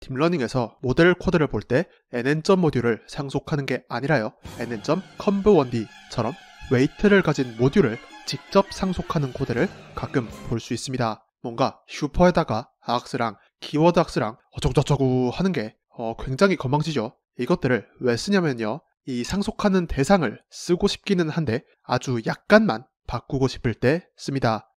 딥러닝에서 모델 코드를 볼 때 nn. 모듈을 상속하는 게 아니라요 nn.conv1d처럼 웨이트를 가진 모듈을 직접 상속하는 코드를 가끔 볼 수 있습니다. 뭔가 슈퍼에다가 악스랑 키워드 악스랑 어쩌고저쩌고 하는 게 어, 굉장히 건방지죠. 이것들을 왜 쓰냐면요. 이 상속하는 대상을 쓰고 싶기는 한데 아주 약간만 바꾸고 싶을 때 씁니다.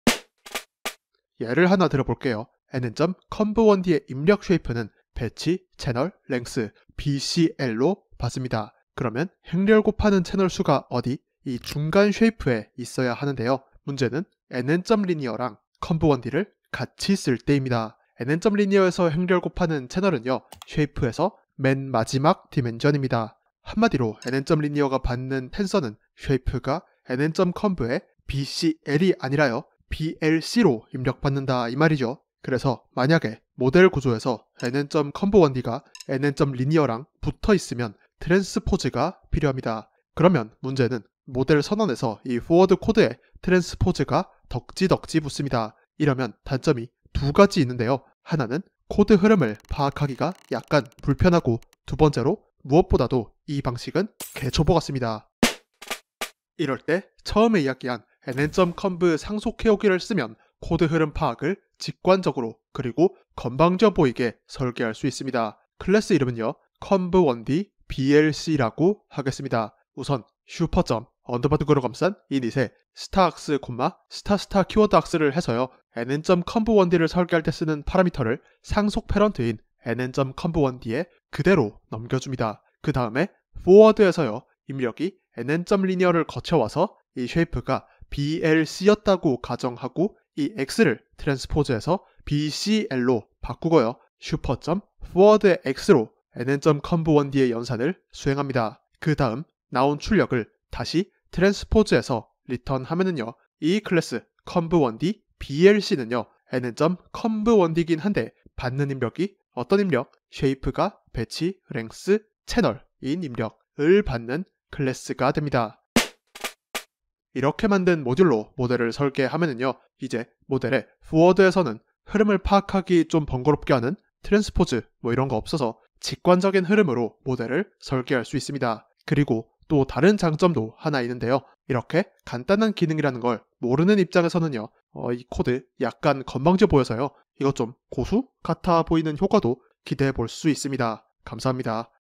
예를 하나 들어볼게요. nn.conv1d의 입력 쉐이프는 배치, 채널, 랭스, BCL로 봤습니다. 그러면 행렬 곱하는 채널 수가 어디? 이 중간 쉐이프에 있어야 하는데요. 문제는 nn.linear랑 컨브1d를 같이 쓸 때입니다. nn.linear에서 행렬 곱하는 채널은요. 쉐이프에서 맨 마지막 디멘전입니다. 한마디로 nn.linear가 받는 텐서는 쉐이프가 nn.conv의 bcl이 아니라요. blc로 입력받는다 이 말이죠. 그래서 만약에 모델 구조에서 nn.컴보 c o 원리가 n n l i n e a r 랑 붙어 있으면 트랜스포즈가 필요합니다. 그러면 문제는 모델 선언에서 이 포워드 코드에 트랜스포즈가 덕지덕지 붙습니다. 이러면 단점이 두 가지 있는데요. 하나는 코드 흐름을 파악하기가 약간 불편하고 두 번째로 무엇보다도 이 방식은 개초보 같습니다. 이럴 때 처음에 이야기한 nn.conv 상속해오기를 쓰면 코드 흐름 파악을 직관적으로 그리고 건방져 보이게 설계할 수 있습니다. 클래스 이름은요. 컴브원디 BLC라고 하겠습니다. 우선 슈퍼점 언더바드그로 감싼 이닛에 스타악스 콤마 스타스타 키워드 악스를 해서요. n n c o n v 1를 설계할 때 쓰는 파라미터를 상속 패런트인 n n c o n v 1에 그대로 넘겨줍니다. 그 다음에 forward에서요. 입력이 nn.linear를 거쳐와서 이 쉐이프가 blc였다고 가정하고 이 x를 트랜스포즈해서 bcl로 바꾸고요. 슈퍼점 forward의 x로 nn.conv1d의 연산을 수행합니다. 그 다음 나온 출력을 다시 트랜스포즈해서 리턴하면은요. 이 클래스 conv1d blc는요. nn.conv1d긴 한데 받는 입력이 어떤 입력? 쉐이프가 배치, 랭스, 채널인 입력을 받는 클래스가 됩니다. 이렇게 만든 모듈로 모델을 설계하면은요, 이제 모델의 부워드에서는 흐름을 파악하기 좀 번거롭게 하는 트랜스포즈 뭐 이런 거 없어서 직관적인 흐름으로 모델을 설계할 수 있습니다. 그리고 또 다른 장점도 하나 있는데요. 이렇게 간단한 기능이라는 걸 모르는 입장에서는요, 어, 이 코드 약간 건방져 보여서요, 이것 좀 고수 같아 보이는 효과도 기대해 볼 수 있습니다. 감사합니다.